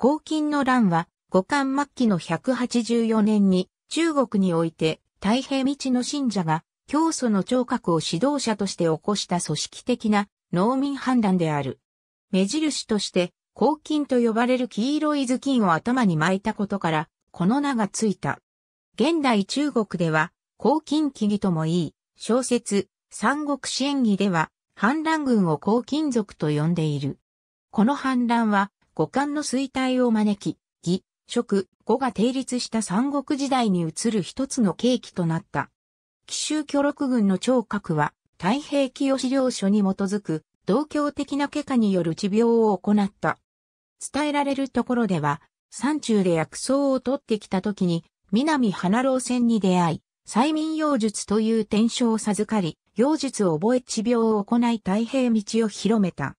黄金の乱は、五冠末期の184年に、中国において、太平道の信者が、教祖の聴覚を指導者として起こした組織的な農民判断である。目印として、黄金と呼ばれる黄色い頭巾を頭に巻いたことから、この名がついた。現代中国では、黄金記義ともいい、小説、三国支援義では、反乱軍を黄金族と呼んでいる。この反乱は、五冠の衰退を招き、義、食、語が定立した三国時代に移る一つの契機となった。奇襲巨六軍の聴覚は、太平記を資料書に基づく、同教的な結果による治病を行った。伝えられるところでは、山中で薬草を取ってきた時に、南花老船に出会い、催眠妖術という天章を授かり、妖術を覚え治病を行い太平道を広めた。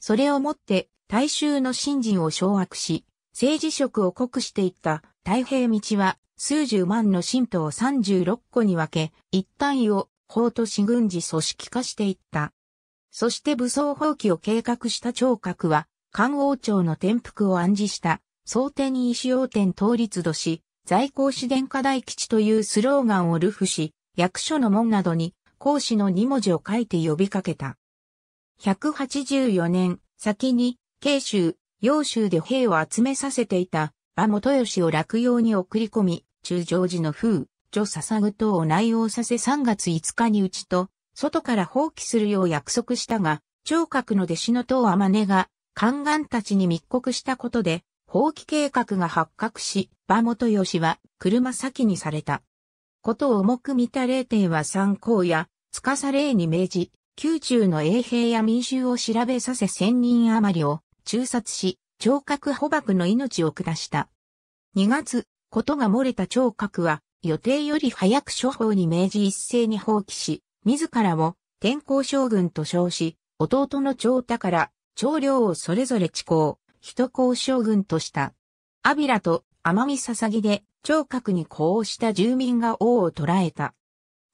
それをもって大衆の信心を掌握し、政治色を濃くしていった太平道は、数十万の信徒を36個に分け、一単位を法と市軍事組織化していった。そして武装放棄を計画した聴覚は、官王朝の転覆を暗示した、蒼天に石王天倒立度し、在校市殿下大吉というスローガンをルフし、役所の門などに、孔子の2文字を書いて呼びかけた。184年、先に、慶州、揚州で兵を集めさせていた、馬元義を落葉に送り込み、中条寺の風、女笹具等を内応させ3月5日に打ちと、外から放棄するよう約束したが、聴覚の弟子の等天音が、宦官たちに密告したことで、放棄計画が発覚し、馬元義は車先にされた。ことを重く見た霊帝は参考や、司霊に命じ、宮中の衛兵や民衆を調べさせ千人余りを、中殺し、聴覚捕獲の命を下した。2月、ことが漏れた聴覚は、予定より早く処方に命じ一斉に放棄し、自らを天候将軍と称し、弟の長太から長領をそれぞれ地公、人公将軍とした。アビラと奄美捧ぎで聴覚に呼応した住民が王を捕らえた。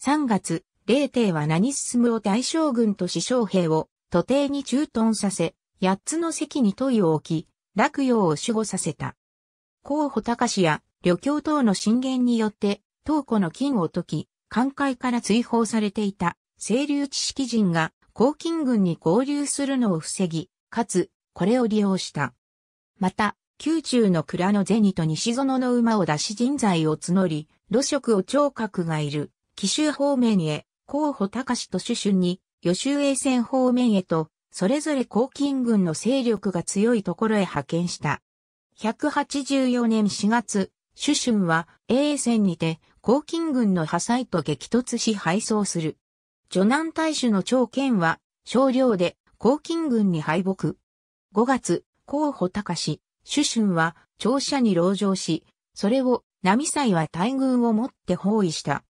3月、霊帝は何進むを大将軍と死将兵を徒弟に駐屯させ、八つの席に問いを置き、落葉を守護させた。候補高氏や、旅協等の進言によって、東湖の金を解き、寛解から追放されていた、清流知識人が、黄金軍に合流するのを防ぎ、かつ、これを利用した。また、宮中の蔵の銭と西園の馬を出し人材を募り、露職を聴覚がいる、紀州方面へ、候補高氏と主春に、予習衛船方面へと、それぞれ黄金軍の勢力が強いところへ派遣した。184年4月、シュシュンは永戦にて黄金軍の破砕と激突し敗走する。女南大主の長剣は少量で黄金軍に敗北。5月、候補高し、シュシュンは長者に籠城し、それを波祭は大軍をもって包囲した。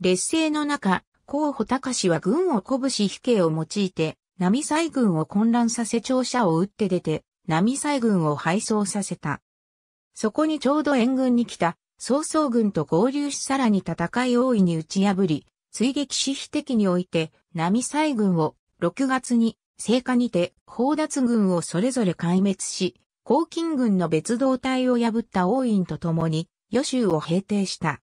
劣勢の中、候補高しは軍を鼓舞し飛形を用いて波西軍を混乱させ庁舎を撃って出て、波西軍を敗走させた。そこにちょうど援軍に来た、曹操軍と合流しさらに戦い大いに打ち破り、追撃し非的において、波西軍を6月に、聖火にて、砲奪軍をそれぞれ壊滅し、黄金軍の別動隊を破った王院と共に、予州を平定した。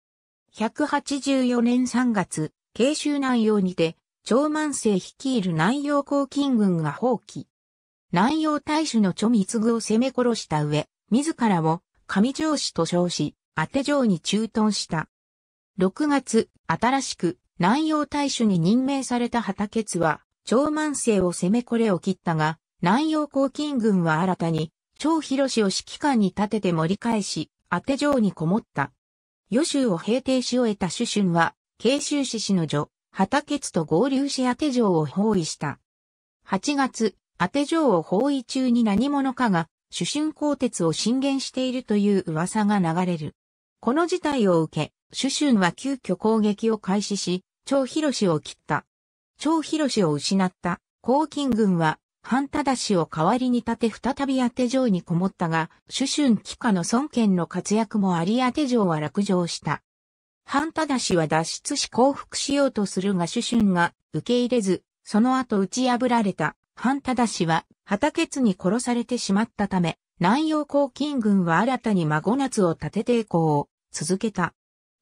184年3月、慶州南洋にて、長万世率いる南洋黄金軍が放棄。南洋大使の著密具を攻め殺した上、自らを上城市と称し、当て城に駐屯した。6月、新しく南洋大使に任命された畑津は、長万世を攻めこれを切ったが、南洋黄金軍は新たに、長広氏を指揮官に立てて盛り返し、当て城にこもった。余州を平定し終えた主春は、慶州市氏の女、畑津と合流し当て城を包囲した。8月、当て城を包囲中に何者かが、主春鋼鉄を進言しているという噂が流れる。この事態を受け、主春は急遽攻撃を開始し、張広氏を切った。張広氏を失った、黄金軍は、半忠氏を代わりに立て再び当て城にこもったが、主春帰化の孫権の活躍もあり当て城は落城した。ハンタダ氏は脱出し降伏しようとするが主春が受け入れず、その後打ち破られた。ハンタダ氏は、畑津に殺されてしまったため、南洋黄金軍は新たに孫夏を立て抵抗を続けた。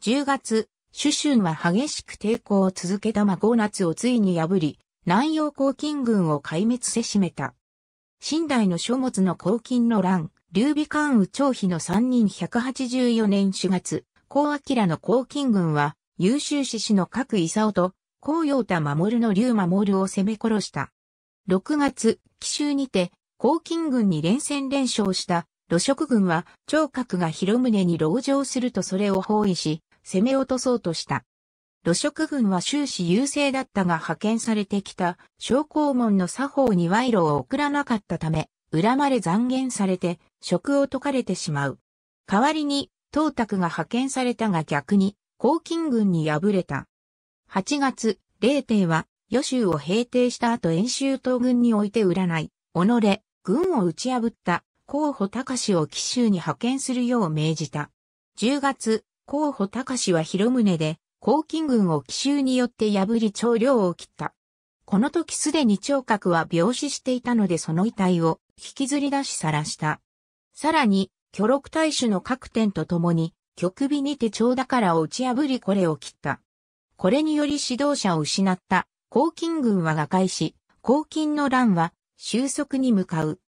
10月、主春は激しく抵抗を続けた孫夏をついに破り、南洋黄金軍を壊滅せしめた。新代の書物の黄金の乱、劉備関羽張飛の3人184年4月、高明の高金軍は、優秀志士の各勲と、高陽太守の竜守を攻め殺した。6月、奇襲にて、高金軍に連戦連勝した、露食軍は、長角が広宗に籠城するとそれを包囲し、攻め落とそうとした。露食軍は終始優勢だったが派遣されてきた、昇降門の作法に賄賂を送らなかったため、恨まれ残言されて、職を解かれてしまう。代わりに、東卓が派遣されたが逆に、黄金軍に敗れた。8月、霊帝は、余州を平定した後遠州東軍において占い、己、軍を打ち破った、候補隆を奇襲に派遣するよう命じた。10月、候補隆は広宗で、黄金軍を奇襲によって破り長領を切った。この時すでに長閣は病死していたのでその遺体を引きずり出し晒した。さらに、巨録大種の各点とともに、極微にて長だからを打ち破りこれを切った。これにより指導者を失った、黄金軍は瓦解し、黄金の乱は収束に向かう。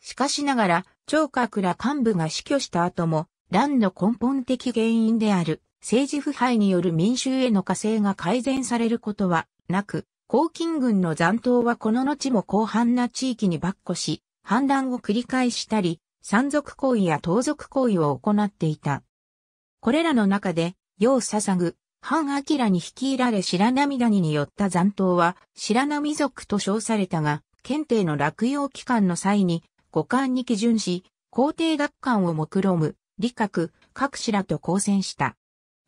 しかしながら、長閣ら幹部が死去した後も、乱の根本的原因である政治腐敗による民衆への加勢が改善されることはなく、黄金軍の残党はこの後も広範な地域に跋扈し、反乱を繰り返したり、山賊行為や盗賊行為を行っていた。これらの中で、要捧ぐ、藩明に率いられ白波谷によった残党は白波族と称されたが、検定の落葉期間の際に五冠に基準し、皇帝学官を目論む、理覚、各氏らと交戦した。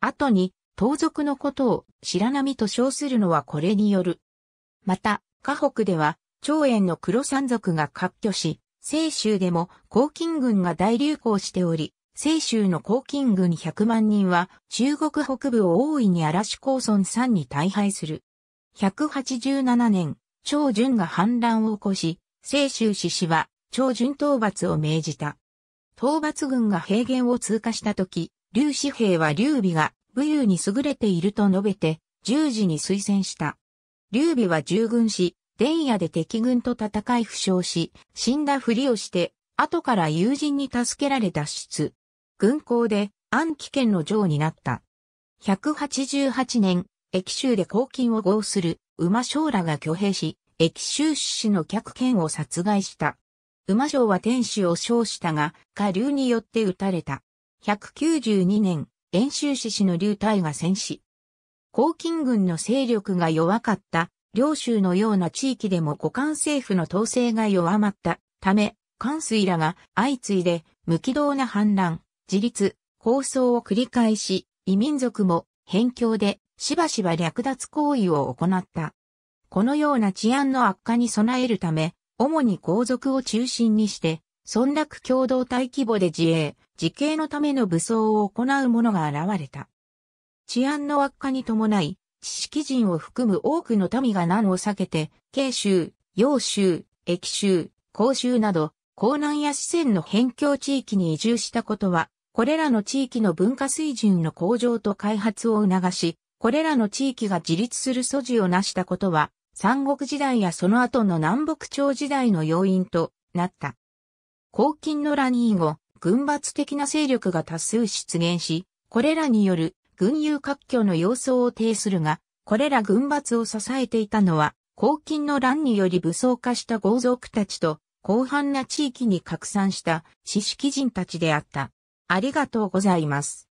後に、盗賊のことを白波と称するのはこれによる。また、河北では、長円の黒山族が割拠し、西州でも黄金軍が大流行しており、西州の黄金軍100万人は中国北部を大いに嵐高村山に大敗する。187年、長順が反乱を起こし、西州志士は長順討伐を命じた。討伐軍が平原を通過した時、劉士兵は劉備が武勇に優れていると述べて、十字に推薦した。劉備は従軍し、電夜で敵軍と戦い負傷し、死んだふりをして、後から友人に助けられ脱出。軍港で安危県の城になった。188年、駅州で公金を合する馬将らが挙兵し、駅州市の客権を殺害した。馬将は天使を称したが、下流によって撃たれた。192年、遠州志士の流体が戦死。公金軍の勢力が弱かった領州のような地域でも互換政府の統制が弱まったため、関水らが相次いで無軌道な反乱、自立、抗争を繰り返し、異民族も辺境でしばしば略奪行為を行った。このような治安の悪化に備えるため、主に皇族を中心にして、村落共同体規模で自衛、自警のための武装を行う者が現れた。治安の悪化に伴い、識人を含む多くの民が難を避けて、慶州、揚州、駅州、甲州など、江南や四川の辺境地域に移住したことは、これらの地域の文化水準の向上と開発を促し、これらの地域が自立する素地を成したことは、三国時代やその後の南北朝時代の要因となった。黄金の乱以後、軍閥的な勢力が多数出現し、これらによる軍友割拠の様相を呈するが、これら軍閥を支えていたのは、黄金の乱により武装化した豪族たちと、広範な地域に拡散した知識人たちであった。ありがとうございます。